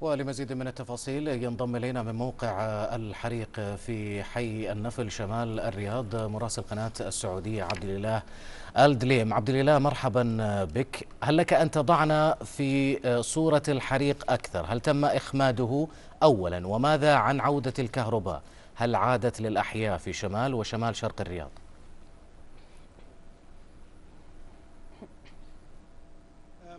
ولمزيد من التفاصيل ينضم الينا من موقع الحريق في حي النفل شمال الرياض مراسل قناه السعوديه عبد الاله الدليم عبد الاله مرحبا بك هل لك ان تضعنا في صوره الحريق اكثر هل تم اخماده اولا وماذا عن عوده الكهرباء هل عادت للاحياء في شمال وشمال شرق الرياض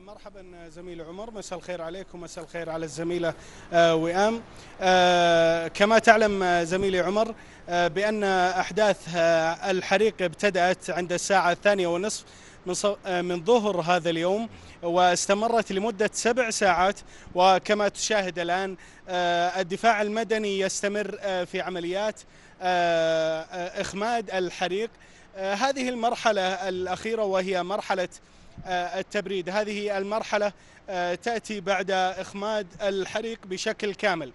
مرحبا زميل عمر مساء الخير عليكم مساء الخير على الزميلة آه، وئام آه، كما تعلم زميلي عمر آه، بأن أحداث الحريق ابتدأت عند الساعة الثانية ونصف من ظهر هذا اليوم واستمرت لمدة سبع ساعات وكما تشاهد الآن الدفاع المدني يستمر في عمليات إخماد الحريق هذه المرحلة الأخيرة وهي مرحلة آه، التبريد هذه المرحلة آه، تأتي بعد إخماد الحريق بشكل كامل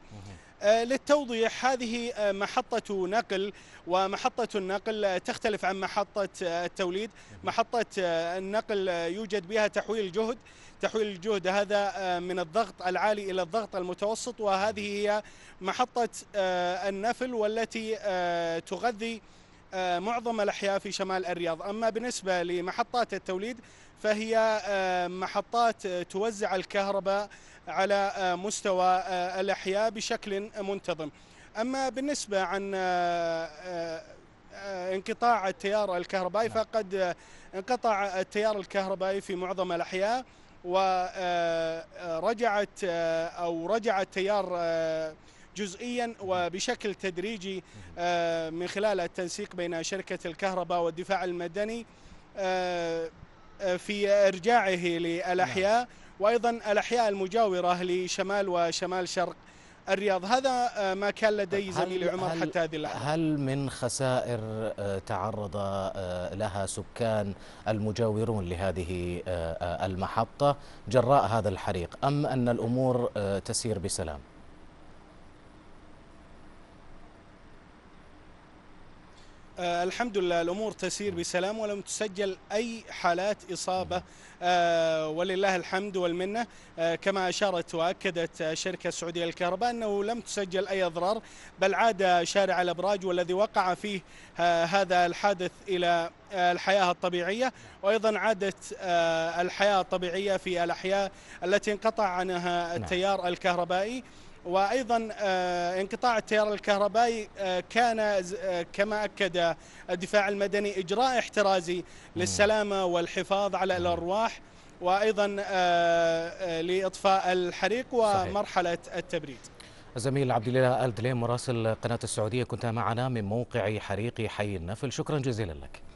آه، للتوضيح هذه محطة نقل ومحطة النقل تختلف عن محطة التوليد محطة النقل يوجد بها تحويل جهد تحويل الجهد هذا من الضغط العالي إلى الضغط المتوسط وهذه هي محطة النفل والتي تغذي آه، معظم الأحياء في شمال الرياض أما بالنسبة لمحطات التوليد فهي آه، محطات توزع الكهرباء على آه، مستوى الأحياء بشكل منتظم أما بالنسبة عن انقطاع التيار الكهربائي نعم. فقد انقطع التيار الكهربائي في معظم الأحياء ورجعت أو رجع التيار جزئيا وبشكل تدريجي آه، من خلال التنسيق بين شركة الكهرباء والدفاع المدني آه، آه، في إرجاعه للأحياء نعم. وأيضا الأحياء المجاورة لشمال وشمال شرق الرياض هذا ما كان لدي طيب، زميلي عمر هل حتى هذه اللحظة هل من خسائر تعرض لها سكان المجاورون لهذه المحطة جراء هذا الحريق أم أن الأمور تسير بسلام؟ آه الحمد لله الامور تسير بسلام ولم تسجل اي حالات اصابه آه ولله الحمد والمنه آه كما اشارت واكدت الشركه السعوديه للكهرباء انه لم تسجل اي اضرار بل عاد شارع الابراج والذي وقع فيه آه، هذا الحادث الى آه، الحياه الطبيعيه وايضا عادت آه، الحياه الطبيعيه في الاحياء التي انقطع عنها نعم. التيار الكهربائي وايضا آه، انقطاع التيار الكهربائي آه، كان آه، كما اكد الدفاع المدني اجراء احترازي للسلامه والحفاظ على الارواح وايضا لاطفاء الحريق ومرحله التبريد. الزميل عبد الله الدليم مراسل قناه السعوديه كنت معنا من موقع حريق حي النفل شكرا جزيلا لك.